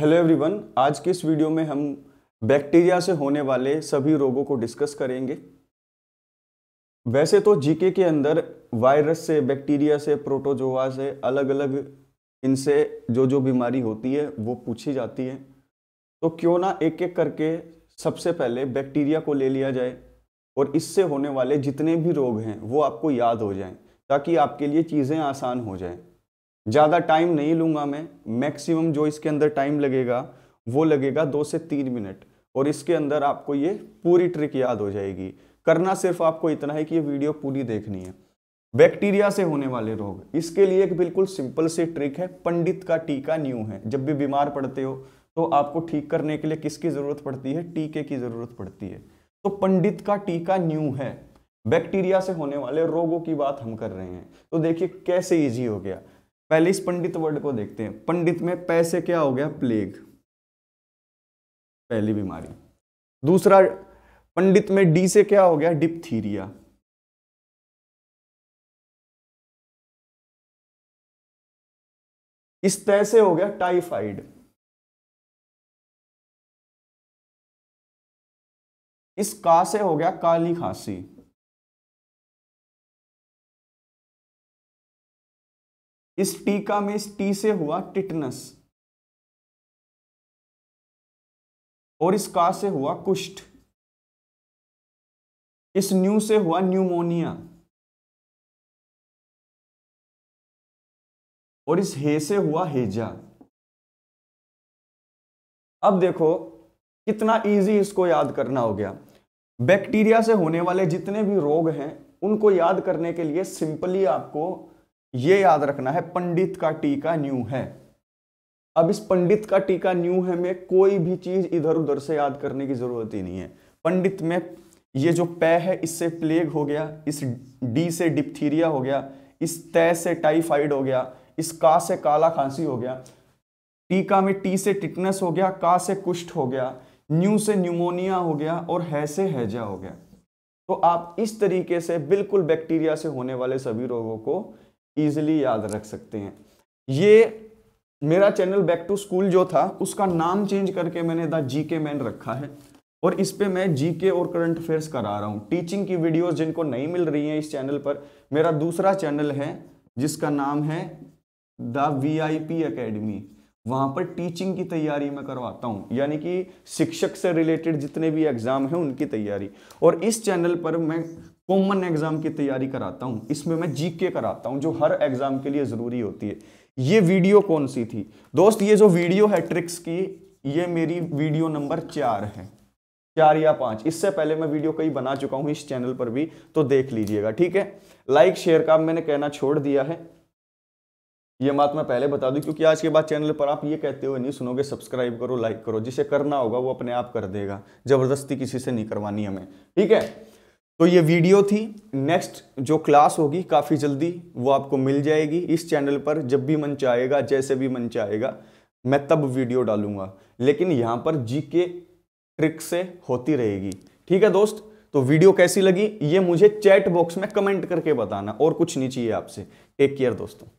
hello everyone आज के इस वीडियो में हम बैक्टीरिया से होने वाले सभी रोगों को डिस्कस करेंगे वैसे तो जीके के अंदर वायरस से बैक्टीरिया से प्रोटोजोआ से अलग अलग इनसे जो जो बीमारी होती है वो पूछी जाती है तो क्यों ना एक एक करके सबसे पहले बैक्टीरिया को ले लिया जाए और इससे होने वाले जितने भी रोग हैं वो आपको याद हो जाएं ताकि आपके लिए चीज़ें आसान हो जाएं ज़्यादा टाइम नहीं लूँगा मैं मैक्सिमम जो इसके अंदर टाइम लगेगा वो लगेगा दो से तीन मिनट और इसके अंदर आपको ये पूरी ट्रिक याद हो जाएगी करना सिर्फ आपको इतना है कि ये वीडियो पूरी देखनी है बैक्टीरिया से होने वाले रोग इसके लिए एक बिल्कुल सिंपल सी ट्रिक है पंडित का टीका न्यू है जब भी बीमार पड़ते हो तो आपको ठीक करने के लिए किसकी ज़रूरत पड़ती है टीके की ज़रूरत पड़ती है तो पंडित का टीका न्यू है बैक्टीरिया से होने वाले रोगों की बात हम कर रहे हैं तो देखिए कैसे ईजी हो गया पहले इस पंडित वर्ड को देखते हैं पंडित में पैसे क्या हो गया प्लेग पहली बीमारी दूसरा पंडित में डी से क्या हो गया डिप्थीरिया इस तय से हो गया टाइफाइड इस का से हो गया काली खांसी इस टी का में इस टी से हुआ टिटनस और इस का से हुआ कुष्ठ इस न्यू से हुआ न्यूमोनिया और इस हे से हुआ हेजा अब देखो कितना इजी इसको याद करना हो गया बैक्टीरिया से होने वाले जितने भी रोग हैं उनको याद करने के लिए सिंपली आपको ये याद रखना है पंडित का टीका न्यू है अब इस पंडित का टीका न्यू है में कोई भी चीज इधर उधर से याद करने की जरूरत ही नहीं है पंडित में ये जो पै है इससे प्लेग हो गया इस डी से डिप्थीरिया हो गया इस तय से टाइफाइड हो गया इस का से काला खांसी हो गया टीका में टी से टिटनेस हो गया का से कुष्ठ हो गया न्यू से न्यूमोनिया हो गया और है से हैजा हो गया तो आप इस तरीके से बिल्कुल बैक्टीरिया से होने वाले सभी रोगों को ईजिली याद रख सकते हैं ये मेरा चैनल बैक टू स्कूल जो था उसका नाम चेंज करके मैंने द जी के मैन रखा है और इस पर मैं जी के और करंट अफेयर्स करा रहा हूँ टीचिंग की वीडियोस जिनको नहीं मिल रही हैं इस चैनल पर मेरा दूसरा चैनल है जिसका नाम है the V I P academy वहाँ पर टीचिंग की तैयारी मैं करवाता हूँ यानी कि शिक्षक से रिलेटेड जितने भी एग्ज़ाम हैं उनकी तैयारी और इस चैनल पर मैं कॉमन एग्जाम की तैयारी कराता हूं इसमें मैं जीके कराता हूं जो हर एग्जाम के लिए ज़रूरी होती है ये वीडियो कौन सी थी दोस्त ये जो वीडियो है ट्रिक्स की ये मेरी वीडियो नंबर चार है चार या पांच इससे पहले मैं वीडियो कई बना चुका हूं इस चैनल पर भी तो देख लीजिएगा ठीक है लाइक शेयर का मैंने कहना छोड़ दिया है ये बात मैं पहले बता दूं क्योंकि आज के बाद चैनल पर आप ये कहते हुए नहीं सुनोगे सब्सक्राइब करो लाइक करो जिसे करना होगा वो अपने आप कर देगा ज़बरदस्ती किसी से नहीं करवानी हमें ठीक है तो ये वीडियो थी नेक्स्ट जो क्लास होगी काफ़ी जल्दी वो आपको मिल जाएगी इस चैनल पर जब भी मन चाहेगा जैसे भी मन चाहेगा मैं तब वीडियो डालूंगा लेकिन यहाँ पर जी के ट्रिक से होती रहेगी ठीक है दोस्त तो वीडियो कैसी लगी ये मुझे चैट बॉक्स में कमेंट करके बताना और कुछ नहीं चाहिए आपसे टेक केयर दोस्तों